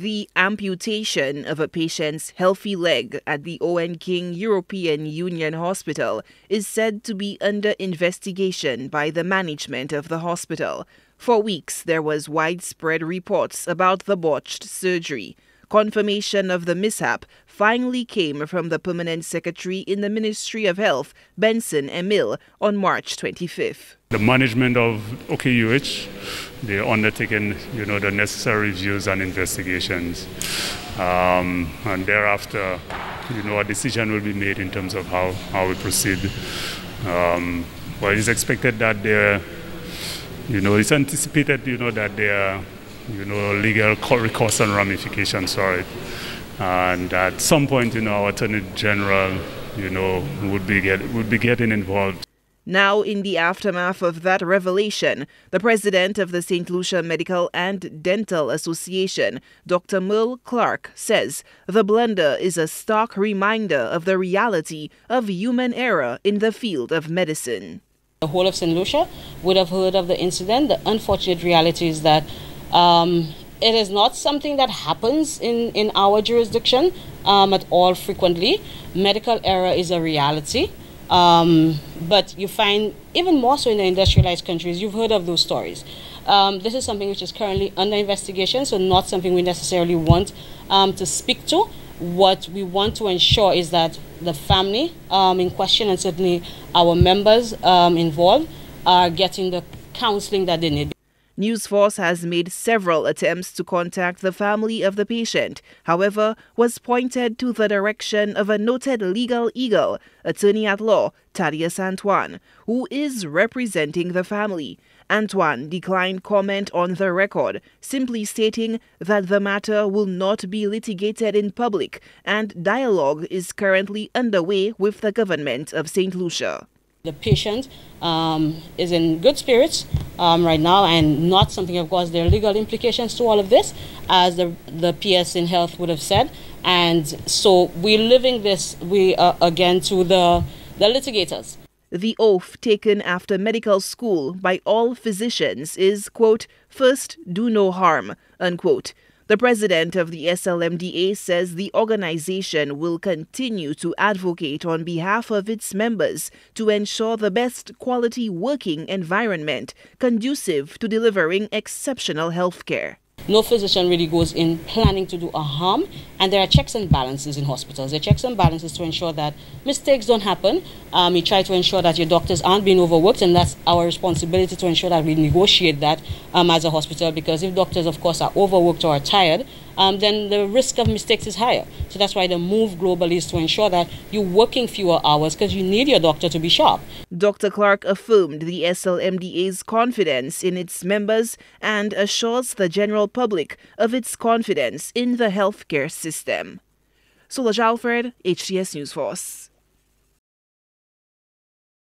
the amputation of a patient's healthy leg at the Owen King European Union Hospital is said to be under investigation by the management of the hospital. For weeks, there was widespread reports about the botched surgery. Confirmation of the mishap finally came from the permanent secretary in the Ministry of Health, Benson Emil, on March 25th. The management of OKUH, they undertaken, you know, the necessary reviews and investigations. Um, and thereafter, you know, a decision will be made in terms of how, how we proceed. Um, well, it's expected that there, you know, it's anticipated, you know, that there you know, legal recourse and ramifications Sorry, And at some point, you know, our Attorney General, you know, would be, get, would be getting involved. Now, in the aftermath of that revelation, the president of the St. Lucia Medical and Dental Association, Dr. Mill Clark, says the blender is a stark reminder of the reality of human error in the field of medicine. The whole of St. Lucia would have heard of the incident. The unfortunate reality is that um, it is not something that happens in, in our jurisdiction um, at all frequently. Medical error is a reality. Um, but you find, even more so in the industrialized countries, you've heard of those stories. Um, this is something which is currently under investigation, so not something we necessarily want um, to speak to. What we want to ensure is that the family um, in question and certainly our members um, involved are getting the counseling that they need. News Force has made several attempts to contact the family of the patient, however, was pointed to the direction of a noted legal eagle, attorney at law, Thaddeus Antoine, who is representing the family. Antoine declined comment on the record, simply stating that the matter will not be litigated in public and dialogue is currently underway with the government of St. Lucia. The patient um, is in good spirits um, right now and not something, of course, there are legal implications to all of this, as the, the PS in health would have said. And so we're living this, we uh, again, to the, the litigators. The oath taken after medical school by all physicians is, quote, first do no harm, unquote. The president of the SLMDA says the organization will continue to advocate on behalf of its members to ensure the best quality working environment conducive to delivering exceptional health care. No physician really goes in planning to do a harm and there are checks and balances in hospitals. There are checks and balances to ensure that mistakes don't happen. Um, you try to ensure that your doctors aren't being overworked, and that's our responsibility to ensure that we negotiate that um, as a hospital because if doctors, of course, are overworked or are tired, um, then the risk of mistakes is higher. So that's why the move globally is to ensure that you're working fewer hours because you need your doctor to be sharp. Dr. Clark affirmed the SLMDA's confidence in its members and assures the general public of its confidence in the healthcare system system. Sola Alfred, HTS News Force.